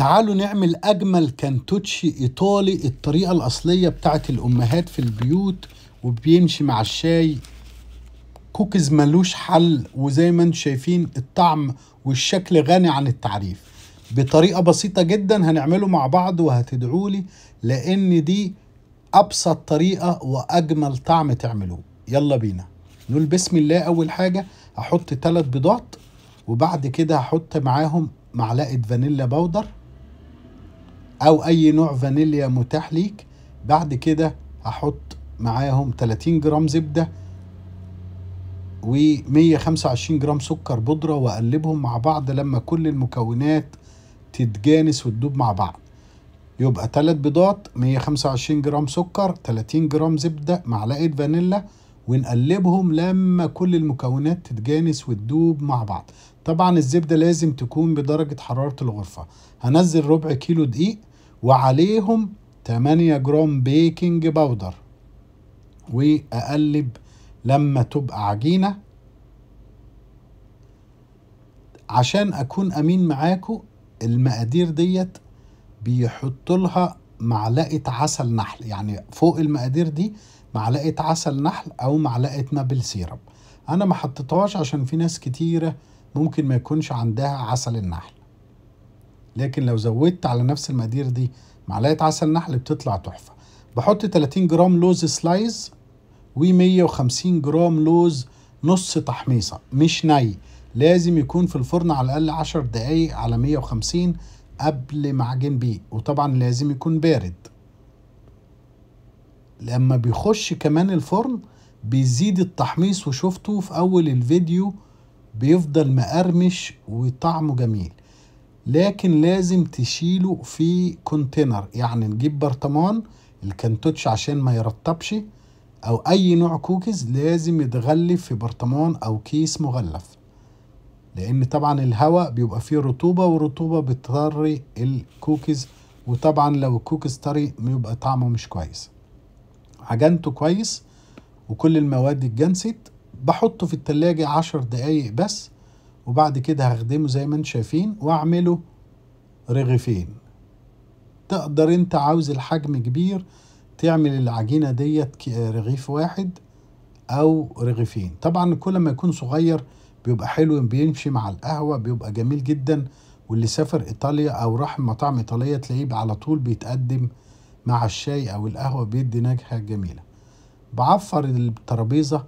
تعالوا نعمل أجمل كانتوتشي إيطالي الطريقة الأصلية بتاعت الأمهات في البيوت وبيمشي مع الشاي كوكيز ملوش حل وزي ما انتم شايفين الطعم والشكل غني عن التعريف بطريقة بسيطة جدا هنعمله مع بعض وهتدعوا لي لأن دي أبسط طريقة وأجمل طعم تعملوه يلا بينا نقول بسم الله أول حاجة هحط ثلاث بيضات وبعد كده هحط معاهم معلقة فانيلا بودر او اي نوع فانيليا متاح ليك بعد كده هحط معاهم 30 جرام زبدة و 125 جرام سكر بودرة واقلبهم مع بعض لما كل المكونات تتجانس وتدوب مع بعض يبقى تلات بيضات 125 جرام سكر 30 جرام زبدة معلقة فانيلا ونقلبهم لما كل المكونات تتجانس وتدوب مع بعض طبعا الزبدة لازم تكون بدرجة حرارة الغرفة هنزل ربع كيلو دقيق وعليهم 8 جرام بيكنج باودر وأقلب لما تبقى عجينة عشان أكون أمين معاكو المقادير ديت بيحط لها معلقة عسل نحل يعني فوق المقادير دي معلقة عسل نحل أو معلقة مابل سيرب أنا ما حطيتهاش عشان في ناس كتيرة ممكن ما يكونش عندها عسل النحل لكن لو زودت على نفس المقادير دي معلقه عسل نحل بتطلع تحفه بحط 30 جرام لوز سلايز و150 جرام لوز نص تحميصه مش ني لازم يكون في الفرن على الاقل 10 دقايق على 150 قبل ما اعجن بيه وطبعا لازم يكون بارد لما بيخش كمان الفرن بيزيد التحميص وشفته في اول الفيديو بيفضل مقرمش وطعمه جميل لكن لازم تشيله في كونتينر يعني نجيب برطمان الكنتوتش عشان ما يرطبش او اي نوع كوكيز لازم يتغلف في برطمان او كيس مغلف لان طبعا الهواء بيبقى فيه رطوبة ورطوبة بتطري الكوكيز وطبعا لو الكوكيز طري بيبقى طعمه مش كويس عجنته كويس وكل المواد اتجنست بحطه في التلاجة عشر دقايق بس وبعد كده هخدمه زي ما انت شايفين واعمله رغيفين تقدر انت عاوز الحجم كبير تعمل العجينة ديت رغيف واحد او رغيفين طبعا كل ما يكون صغير بيبقى حلو بيمشي مع القهوة بيبقى جميل جدا واللي سافر ايطاليا او راح مطاعم ايطالية تلاقيه على طول بيتقدم مع الشاي او القهوة بيدي نكهة جميلة بعفر الترابيزة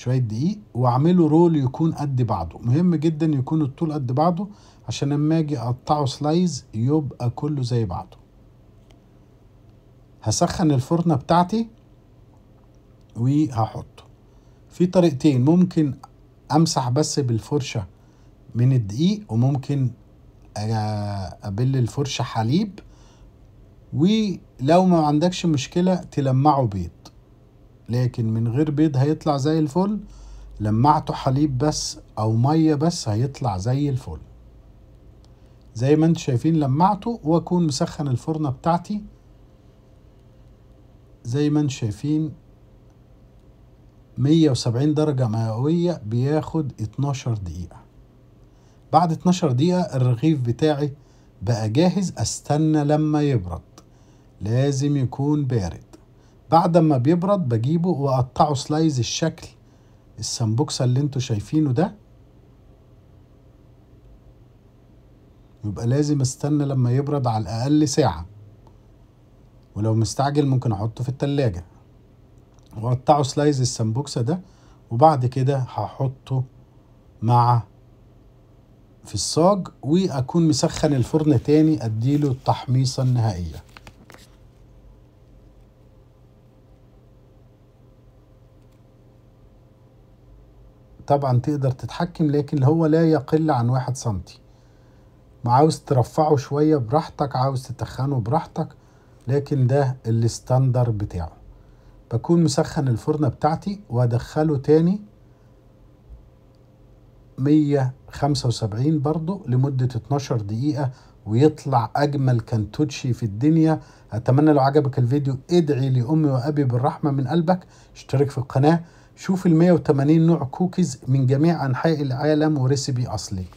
شويه دقيق واعمله رول يكون قد بعضه مهم جدا يكون الطول قد بعضه عشان لما اجي اقطعه سلايز يبقى كله زي بعضه هسخن الفرنه بتاعتي وهحطه في طريقتين ممكن امسح بس بالفرشه من الدقيق وممكن ابل الفرشه حليب ولو ما عندكش مشكله تلمعه بيض لكن من غير بيض هيطلع زي الفل لمعته حليب بس او ميه بس هيطلع زي الفل زي ما انتم شايفين لمعته واكون مسخن الفرنه بتاعتي زي ما انتم شايفين 170 درجة مئوية بياخد 12 دقيقة بعد 12 دقيقة الرغيف بتاعي بقى جاهز استنى لما يبرد لازم يكون بارد بعد ما بيبرد بجيبه واقطعه سلايز الشكل السمبوكسة اللي انتوا شايفينه ده يبقى لازم استنى لما يبرد على الاقل ساعة ولو مستعجل ممكن احطه في التلاجة واقطعه سلايز السمبوكسة ده وبعد كده هحطه مع في الصاج واكون مسخن الفرن تاني اديله التحميصة النهائية طبعا تقدر تتحكم لكن هو لا يقل عن واحد سنتي عاوز ترفعه شوية براحتك عاوز تتخنه براحتك لكن ده الستاندر بتاعه بكون مسخن الفرن بتاعتي وادخله تاني مية خمسة وسبعين برضو لمدة اتناشر دقيقة ويطلع أجمل كنتوتشي في الدنيا أتمنى لو عجبك الفيديو ادعي لأمي وأبي بالرحمة من قلبك اشترك في القناة شوف ال 180 نوع كوكيز من جميع أنحاء العالم وريسبي أصلي